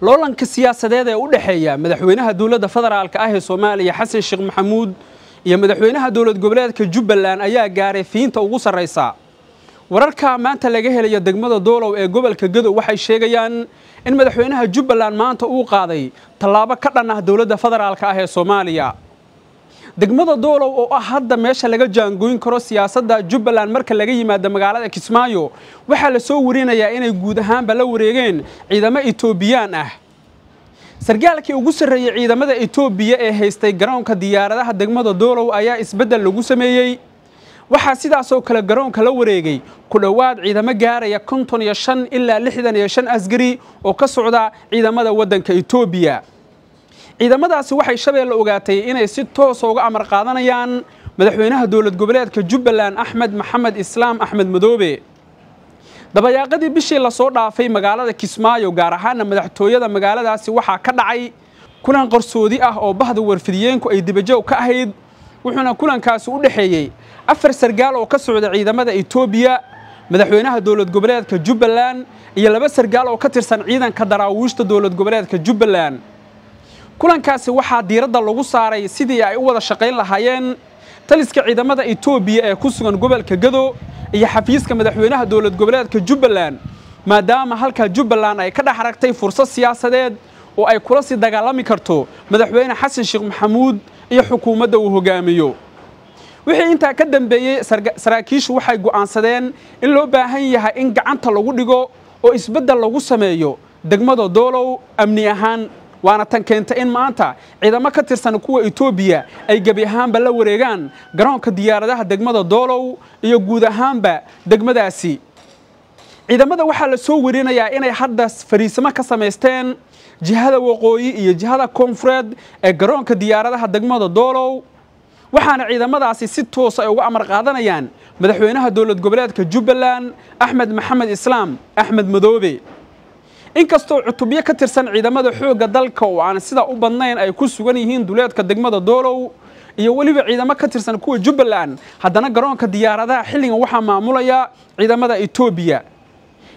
loolanka siyaasadeed ee u dhexeeya madaxweynaha dowladda federaalka ah ee soomaaliya xasan sheekh maxamuud iyo madaxweynaha dowlad goboleedka jubbaland ayaa gaaray fiinta ugu sarraysa wararka maanta laga helaya degmada doolow ee gobolka gadow waxay sheegayaan in madaxweynaha jubbaland maanta uu qaaday tallaabo ka dhan ah dowladda federaalka ah ee soomaaliya degmada doolow oo ah hadda meesha laga jaangoyn karo siyaasadda jubbaland marka laga yimaada magaalada kismaayo waxaa la soo warinayaa inay guud ahaanba la wareegeen ciidamo etoobiyaan ah sargaalkii ugu sarreeyey ciidamada etoobiya ee haystay garoonka diyaaradaha degmada doolow ayaa isbeddel lagu sameeyey waxaa sidaasoo kale garoonka la wareegay ku dhowaad ciidamo gaaraya konton iyo shan ilaa lixdan iyo shan asgari oo ka socda ciidamada waddanka etoobiya ciidamadaasi waxay shabeelle ogaatay inay si toosa uga amar qaadanayaan madaxweynaha dowlad goboleedka jubbaland axmed maxamed islaam axmed madoobe dabayaaqadii bishii lasoo dhaafay magaalada kismaayo gaar ahaana madaxtooyada magaaladaasi waxaa ka dhacay kulan qarsoodi ah oo bahda warfidyeenku ay dibajow ka ahayd wuxuuna kulankaasi u dhexeeyey afar sargaal oo ka socda ciidamada etoobiya madaxweynaha dowlad goboleedka jubbaland iyo laba sargaal oo ka tirsan ciidanka daraawiishta dowlad goboleedka jubbaland kulankaasi waxaa diiradda lagu saaray sidii ay u wada shaqayn lahaayeen taliska ciidamada etoobiya ee ku sugan gobolka gado iyo xafiiska madaxweynaha dowlad goboleedka jubbaland maadaama halkaa jubbaland ay ka dhex aragtay fursad siyaasadeed oo ay kula sii dagaalami karto madaxweyne xasan sheekh maxamuud iyo xukuumadda uu hogaamiyo wixii intaa ka dambeeyey saraakiishu waxay go'aansadeen in loo baahan yahay in gacanta lagu dhigo oo isbeddel lagu sameeyo degmada doolow amni ahaan waana tan keentay in maanta ciidamo ka tirsan kuwa etoobiya ay gebi ahaanba la wareegaan garoonka diyaaradaha degmada doolow iyo guud ahaanba degmadaasi ciidamada waxaa la soo werinayaa inay hadda fariisamo ka samaysteen jihada waqooyi iyo jihada koonfureed ee garoonka diyaaradaha degmada doolow waxaana ciidamadaasi si toosa ay ah uga amar qaadanayaan madaxweynaha dowlad goboleedka jubbaland axmed maxamed islaam axmed madoobe inkastoo cutubyo ka tirsan ciidamada xoogga dalka oo aan sidaa u badnayn ay ku sugan yihiin duleedka degmada doolow iyo weliba ciidamo ka tirsan kuwa jubbaland haddana garoonka diyaaradaha xilligan waxaa maamulaya ciidamada etoobiya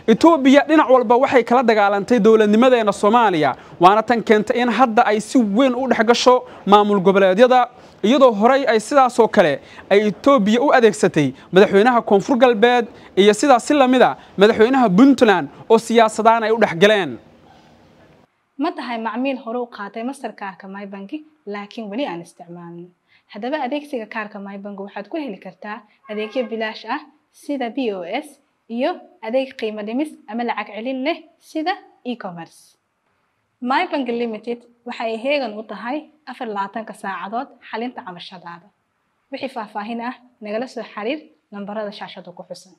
etoobiya dhinac walba waxay kala dagaalantay dowladnimadeena soomaaliya waana tan keentay in hadda ay si weyn u dhexgasho maamul goboleedyada iyadoo horay ay sidaasoo kale ay etoobiya u adeegsatay madaxweynaha koonfur galbeed iyo sidaa si lamida madaxweynaha puntland oo siyaasadaan ay u dhexgaleen ma tahay macmiil hore u qaatay masar kaarka mybanki laakiin weli aan isticmaalin haddaba adeegsiga kaarka mybank waxaad ku heli kartaa adeegyo bilaash ah sida b o s iyo adeeg qiimo dhimis ama lacag celin leh sida e ecommerce mybank limited ay heegan u tahay afar labaatanka saacadood xalinta cabashadaada wixii faahfaahin ah nagala soo xiriir nambarada shaashada ku xusan